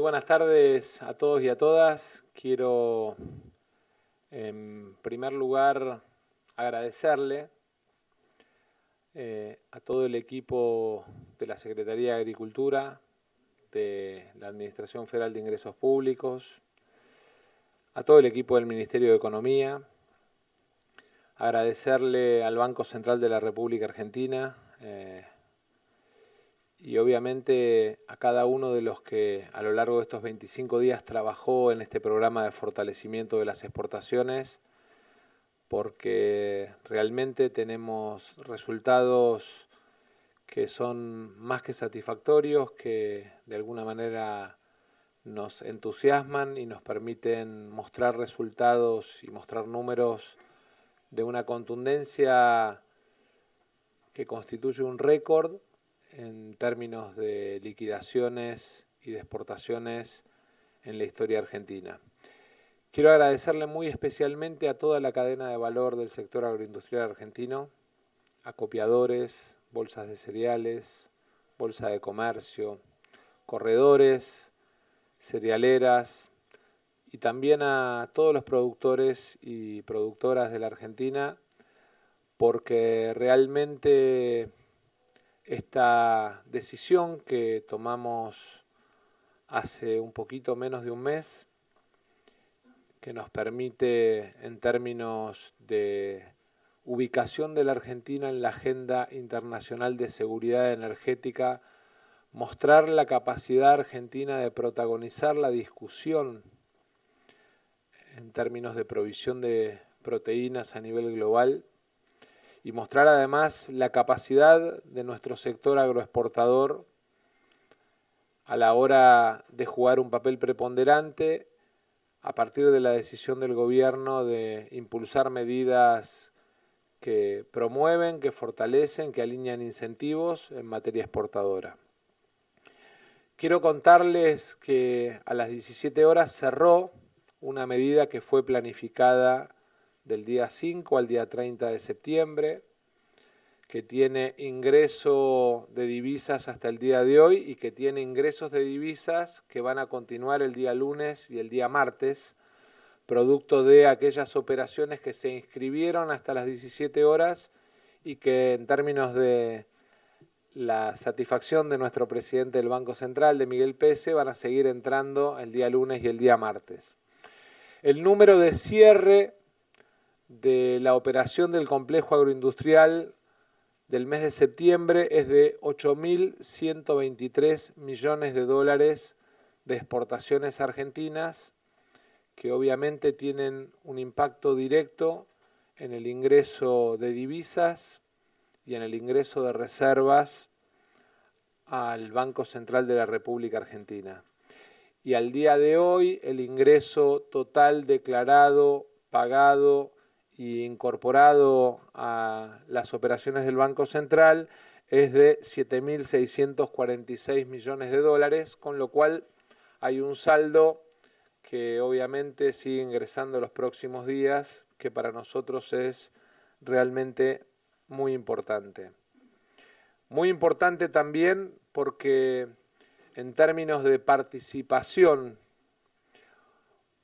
buenas tardes a todos y a todas. Quiero en primer lugar agradecerle eh, a todo el equipo de la Secretaría de Agricultura, de la Administración Federal de Ingresos Públicos, a todo el equipo del Ministerio de Economía, agradecerle al Banco Central de la República Argentina, eh, y obviamente a cada uno de los que a lo largo de estos 25 días trabajó en este programa de fortalecimiento de las exportaciones, porque realmente tenemos resultados que son más que satisfactorios, que de alguna manera nos entusiasman y nos permiten mostrar resultados y mostrar números de una contundencia que constituye un récord en términos de liquidaciones y de exportaciones en la historia argentina. Quiero agradecerle muy especialmente a toda la cadena de valor del sector agroindustrial argentino, acopiadores, bolsas de cereales, bolsa de comercio, corredores, cerealeras y también a todos los productores y productoras de la Argentina porque realmente esta decisión que tomamos hace un poquito menos de un mes, que nos permite en términos de ubicación de la Argentina en la Agenda Internacional de Seguridad Energética, mostrar la capacidad argentina de protagonizar la discusión en términos de provisión de proteínas a nivel global y mostrar además la capacidad de nuestro sector agroexportador a la hora de jugar un papel preponderante a partir de la decisión del gobierno de impulsar medidas que promueven, que fortalecen, que alinean incentivos en materia exportadora. Quiero contarles que a las 17 horas cerró una medida que fue planificada del día 5 al día 30 de septiembre, que tiene ingreso de divisas hasta el día de hoy y que tiene ingresos de divisas que van a continuar el día lunes y el día martes, producto de aquellas operaciones que se inscribieron hasta las 17 horas y que en términos de la satisfacción de nuestro presidente del Banco Central, de Miguel Pese, van a seguir entrando el día lunes y el día martes. El número de cierre de la operación del complejo agroindustrial del mes de septiembre es de 8.123 millones de dólares de exportaciones argentinas, que obviamente tienen un impacto directo en el ingreso de divisas y en el ingreso de reservas al Banco Central de la República Argentina. Y al día de hoy el ingreso total declarado, pagado y incorporado a las operaciones del Banco Central es de 7.646 millones de dólares, con lo cual hay un saldo que obviamente sigue ingresando los próximos días, que para nosotros es realmente muy importante. Muy importante también porque en términos de participación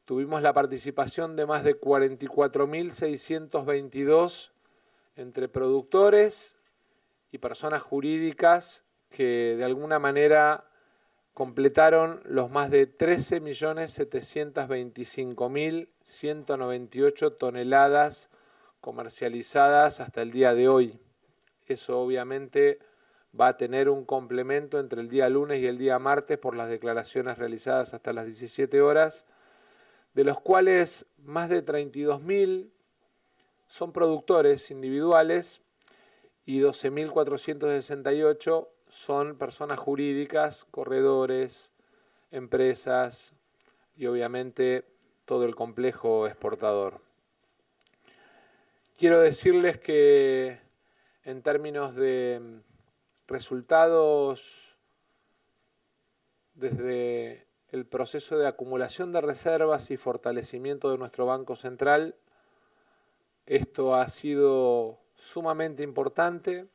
Tuvimos la participación de más de 44.622 entre productores y personas jurídicas que de alguna manera completaron los más de 13.725.198 toneladas comercializadas hasta el día de hoy. Eso obviamente va a tener un complemento entre el día lunes y el día martes por las declaraciones realizadas hasta las 17 horas de los cuales más de 32.000 son productores individuales y 12.468 son personas jurídicas, corredores, empresas y obviamente todo el complejo exportador. Quiero decirles que en términos de resultados desde el proceso de acumulación de reservas y fortalecimiento de nuestro Banco Central. Esto ha sido sumamente importante,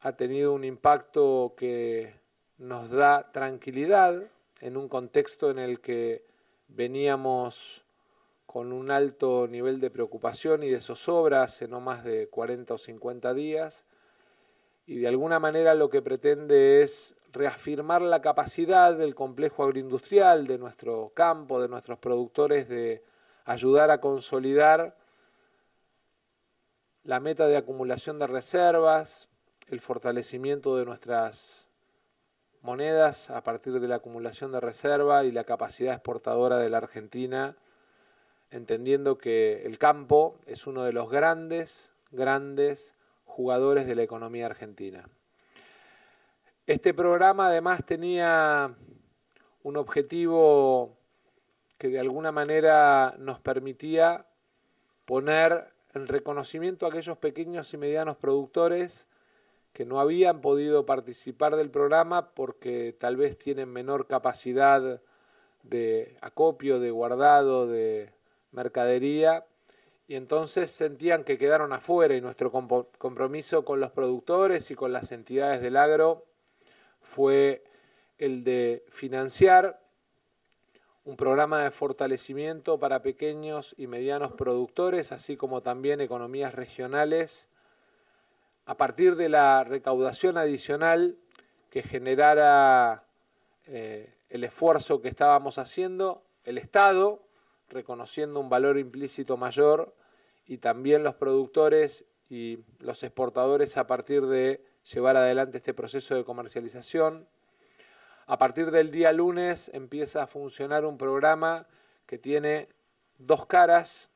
ha tenido un impacto que nos da tranquilidad en un contexto en el que veníamos con un alto nivel de preocupación y de zozobra hace no más de 40 o 50 días y de alguna manera lo que pretende es reafirmar la capacidad del complejo agroindustrial, de nuestro campo, de nuestros productores, de ayudar a consolidar la meta de acumulación de reservas, el fortalecimiento de nuestras monedas a partir de la acumulación de reserva y la capacidad exportadora de la Argentina, entendiendo que el campo es uno de los grandes, grandes jugadores de la economía argentina. Este programa además tenía un objetivo que de alguna manera nos permitía poner en reconocimiento a aquellos pequeños y medianos productores que no habían podido participar del programa porque tal vez tienen menor capacidad de acopio, de guardado, de mercadería, y entonces sentían que quedaron afuera y nuestro compromiso con los productores y con las entidades del agro fue el de financiar un programa de fortalecimiento para pequeños y medianos productores, así como también economías regionales, a partir de la recaudación adicional que generara eh, el esfuerzo que estábamos haciendo, el Estado, reconociendo un valor implícito mayor, y también los productores y los exportadores a partir de llevar adelante este proceso de comercialización. A partir del día lunes empieza a funcionar un programa que tiene dos caras,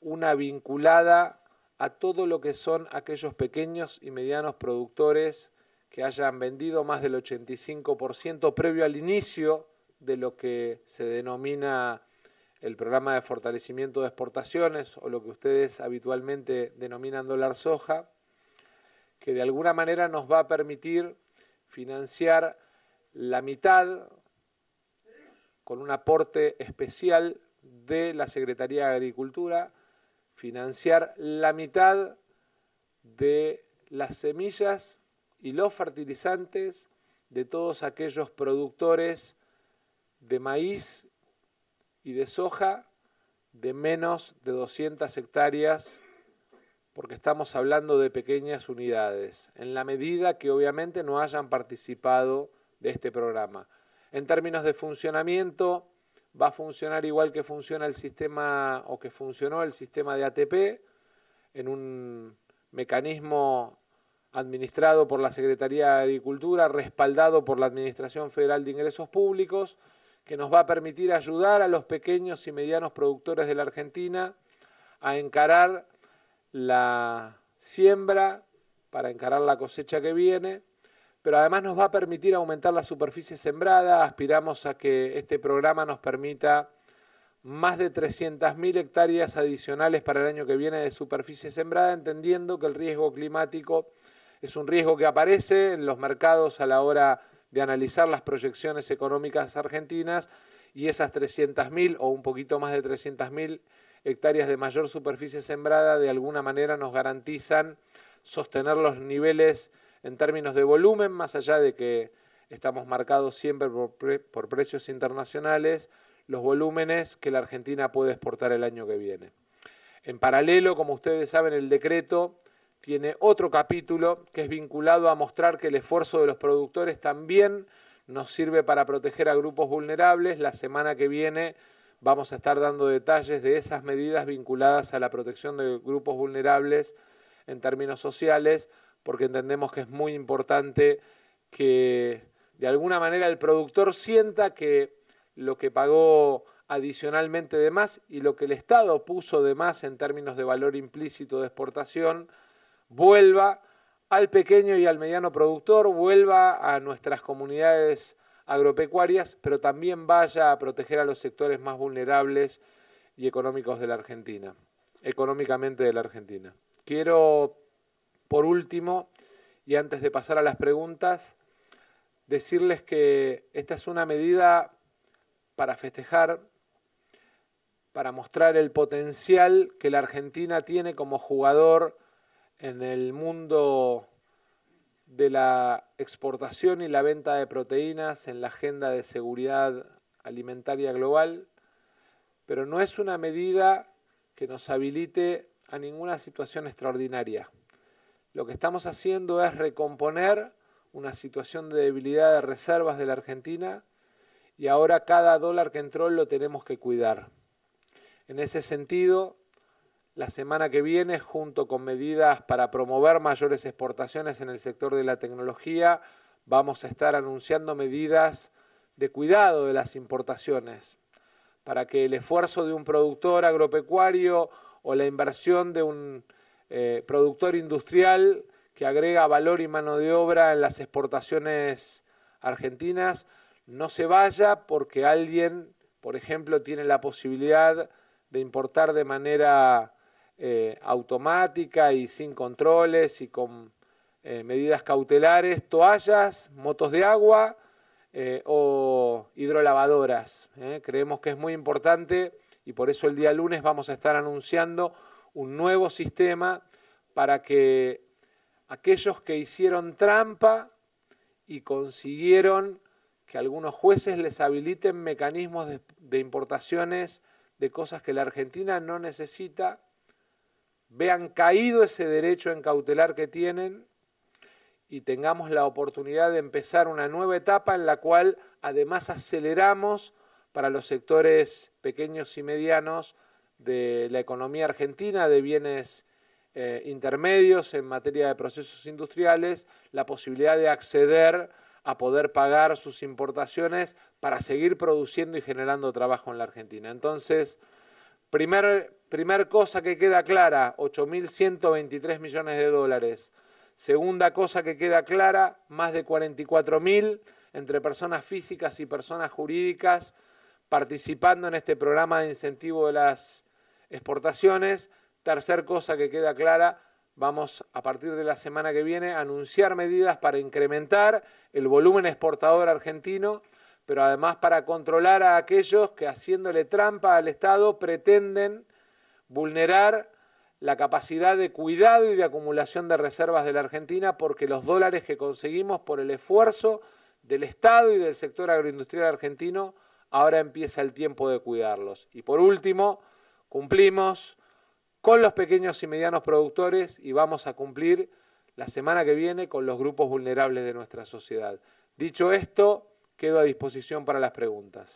una vinculada a todo lo que son aquellos pequeños y medianos productores que hayan vendido más del 85% previo al inicio de lo que se denomina el programa de fortalecimiento de exportaciones o lo que ustedes habitualmente denominan dólar soja que de alguna manera nos va a permitir financiar la mitad con un aporte especial de la Secretaría de Agricultura, financiar la mitad de las semillas y los fertilizantes de todos aquellos productores de maíz y de soja de menos de 200 hectáreas porque estamos hablando de pequeñas unidades, en la medida que obviamente no hayan participado de este programa. En términos de funcionamiento, va a funcionar igual que funciona el sistema o que funcionó el sistema de ATP en un mecanismo administrado por la Secretaría de Agricultura, respaldado por la Administración Federal de Ingresos Públicos, que nos va a permitir ayudar a los pequeños y medianos productores de la Argentina a encarar la siembra para encarar la cosecha que viene, pero además nos va a permitir aumentar la superficie sembrada. Aspiramos a que este programa nos permita más de 300.000 hectáreas adicionales para el año que viene de superficie sembrada, entendiendo que el riesgo climático es un riesgo que aparece en los mercados a la hora de analizar las proyecciones económicas argentinas y esas 300.000 o un poquito más de 300.000 hectáreas de mayor superficie sembrada de alguna manera nos garantizan sostener los niveles en términos de volumen, más allá de que estamos marcados siempre por, precios internacionales, los volúmenes que la Argentina puede exportar el año que viene. En paralelo, como ustedes saben, el decreto tiene otro capítulo que es vinculado a mostrar que el esfuerzo de los productores también nos sirve para proteger a grupos vulnerables. La semana que viene vamos a estar dando detalles de esas medidas vinculadas a la protección de grupos vulnerables en términos sociales, porque entendemos que es muy importante que de alguna manera el productor sienta que lo que pagó adicionalmente de más y lo que el Estado puso de más en términos de valor implícito de exportación vuelva al pequeño y al mediano productor, vuelva a nuestras comunidades agropecuarias, pero también vaya a proteger a los sectores más vulnerables y económicos de la Argentina, económicamente de la Argentina. Quiero, por último, y antes de pasar a las preguntas, decirles que esta es una medida para festejar, para mostrar el potencial que la Argentina tiene como jugador en el mundo de la exportación y la venta de proteínas en la agenda de seguridad alimentaria global, pero no es una medida que nos habilite a ninguna situación extraordinaria. Lo que estamos haciendo es recomponer una situación de debilidad de reservas de la Argentina y ahora cada dólar que entró lo tenemos que cuidar. En ese sentido, la semana que viene, junto con medidas para promover mayores exportaciones en el sector de la tecnología, vamos a estar anunciando medidas de cuidado de las importaciones, para que el esfuerzo de un productor agropecuario o la inversión de un eh, productor industrial que agrega valor y mano de obra en las exportaciones argentinas no se vaya porque alguien, por ejemplo, tiene la posibilidad de importar de manera eh, automática y sin controles y con eh, medidas cautelares, toallas, motos de agua eh, o hidrolavadoras. Creemos que es muy importante y por eso el día lunes vamos a estar anunciando un nuevo sistema para que aquellos que hicieron trampa y consiguieron que algunos jueces les habiliten mecanismos de importaciones de cosas que la Argentina no necesita, vean caído ese derecho en cautelar que tienen y tengamos la oportunidad de empezar una nueva etapa en la cual además aceleramos para los sectores pequeños y medianos de la economía argentina de bienes eh, intermedios en materia de procesos industriales la posibilidad de acceder a poder pagar sus importaciones para seguir produciendo y generando trabajo en la Argentina. Entonces, Primera cosa que queda clara, 8.123 millones de dólares. Segunda cosa que queda clara, más de 44.000 entre personas físicas y personas jurídicas participando en este programa de incentivo de las exportaciones. Tercer cosa que queda clara, vamos a partir de la semana que viene a anunciar medidas para incrementar el volumen exportador argentino pero además para controlar a aquellos que haciéndole trampa al Estado pretenden vulnerar la capacidad de cuidado y de acumulación de reservas de la Argentina porque los dólares que conseguimos por el esfuerzo del Estado y del sector agroindustrial argentino, ahora empieza el tiempo de cuidarlos. Y por último, cumplimos con los pequeños y medianos productores y vamos a cumplir la semana que viene con los grupos vulnerables de nuestra sociedad. Dicho esto, Quedo a disposición para las preguntas.